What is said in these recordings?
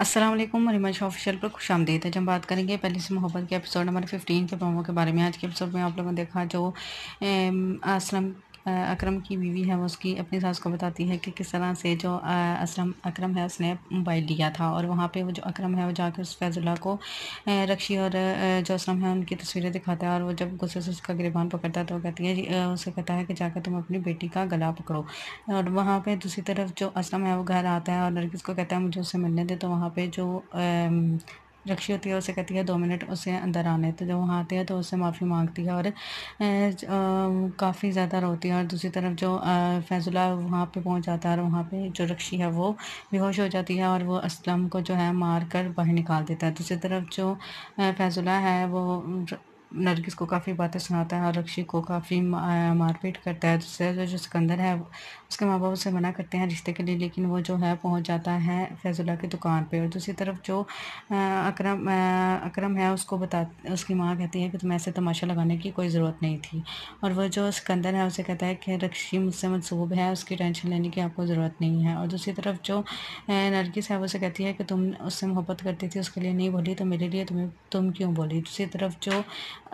Aslam Maryam Shah official पर खुश आमदीद है जब बात करेंगे पहले से मोहब्बत के एपिसोड नंबर फिफ्टीन के प्रोमो के बारे में आज के एपिसोड में आप लोगों ने देखा जो असलम अकरम की बीवी है वो उसकी अपनी सास को बताती है कि किस तरह से जो असलम अकरम है उसने मोबाइल लिया था और वहाँ पे वो जो अकरम है वो जाकर उस फैज़ुल्ला को रक्षी और जो असलम है उनकी तस्वीरें दिखाता है और वो जब गुस्से से उसका गिरबान पकड़ता है तो कहती है उसे कहता है कि जाकर तुम अपनी बेटी का गला पकड़ो और वहाँ पर दूसरी तरफ जो असलम है वो घर आता है और नरगिस को कहता है मुझे उससे मिलने दे तो वहाँ पर जो रक्षी होती है उसे कहती है दो मिनट उसे अंदर आने तो जब वहाँ आती है तो उससे माफ़ी मांगती है और काफ़ी ज़्यादा रोती है और दूसरी तरफ जो फैजुला वहाँ पे पहुँच जाता है और वहाँ पे जो रक्षी है वो बेहोश हो जाती है और वो असलम को जो है मार कर बाहर निकाल देता है दूसरी तरफ जो फैजुला है वो नरगिस को काफ़ी बातें सुनाता है और रक्षी को काफ़ी मारपीट करता है दूसरे जो जो सिकंदर है उसके माँ बाप उसे मना करते हैं रिश्ते के लिए लेकिन वो जो है पहुँच जाता है फैजुल्ला की दुकान पर और दूसरी तरफ जो अकरम अक्रम है उसको बता उसकी माँ कहती है कि तुम्हें ऐसे तमाशा लगाने की कोई ज़रूरत नहीं थी और वह जो सिकंदर है उसे कहता है कि रक्षी मुझसे मनसूब है उसकी टेंशन लेने की आपको ज़रूरत नहीं है और दूसरी तरफ जो नरगिस है उसे कहती है कि तुम उससे मोहब्बत करती थी उसके लिए नहीं बोली तो मेरे लिए तुम्हें तुम क्यों बोली दूसरी तरफ जो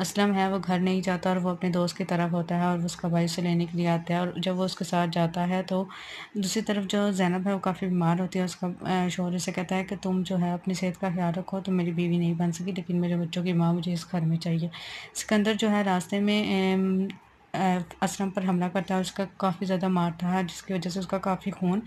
असलम है वो घर नहीं जाता और वो अपने दोस्त की तरफ होता है और उसका भाई उसे लेने के लिए आता है और जब वो उसके साथ जाता है तो दूसरी तरफ जो जैनब है वो काफ़ी बीमार होती है उसका शोर उसे कहता है कि तुम जो है अपनी सेहत का ख्याल रखो तो मेरी बीवी नहीं बन सकी लेकिन मेरे बच्चों की माँ मुझे इस घर में चाहिए सिकंदर जो है रास्ते में आश्रम पर हमला करता है उसका काफ़ी ज़्यादा मारता है जिसकी वजह से उसका काफ़ी खून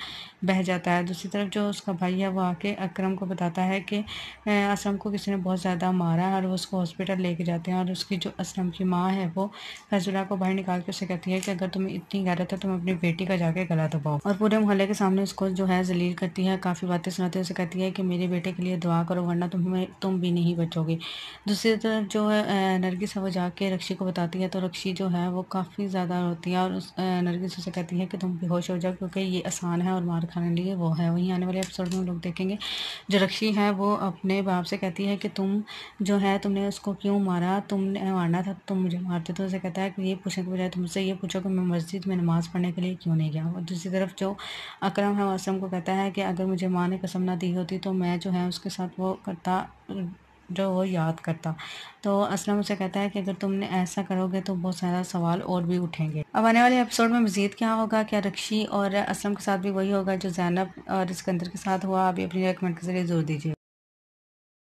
बह जाता है दूसरी तरफ जो उसका भाई है वो आके अक्रम को बताता है कि आश्रम को किसी ने बहुत ज़्यादा मारा है और वो उसको हॉस्पिटल लेके जाते हैं और उसकी जो असलम की माँ है वो फैजुल्ला को बाहर निकाल के उसे कहती है कि अगर तुम्हें इतनी गैरत है तुम अपनी बेटी का जाके गला दबाओ और पूरे मोहल्ले के सामने उसको जो है जलील करती है काफ़ी बातें सुनाती है उसे कहती है कि मेरे बेटे के लिए दुआ करो वरना तुम्हें तुम भी नहीं बचोगे दूसरी तरफ जो है नरगिस है वो जाके रक्षी को बताती है तो रक्षी जो है वो काफ़ी ज़्यादा होती है और उस नरगिस उसे कहती है कि तुम बेहोश हो जाओ क्योंकि ये आसान है और मार खाने लिए वो है वहीं आने वाले एपिसोड में हम लोग देखेंगे जो रक्षी है वो अपने बाप से कहती है कि तुम जो है तुमने उसको क्यों मारा तुमने मारना था तुम मुझे मारते तो उसे कहता है कि ये पूछने के बजाय तुमसे ये पूछो कि मैं मस्जिद में नमाज़ पढ़ने के लिए क्यों नहीं गया और दूसरी तरफ जो अक्रम है असम को कहता है कि अगर मुझे माँ ने कसम ना दी होती तो मैं जो है उसके साथ वो करता जो वो याद करता तो असलम उसे कहता है कि अगर तुमने ऐसा करोगे तो बहुत सारा सवाल और भी उठेंगे अब आने वाले एपिसोड में मज़ीद क्या होगा क्या रक्षी और असलम के साथ भी वही होगा जो जैनब और सिकंदर के साथ हुआ आप अपनी रिकमेंड के जरिए जोर दीजिए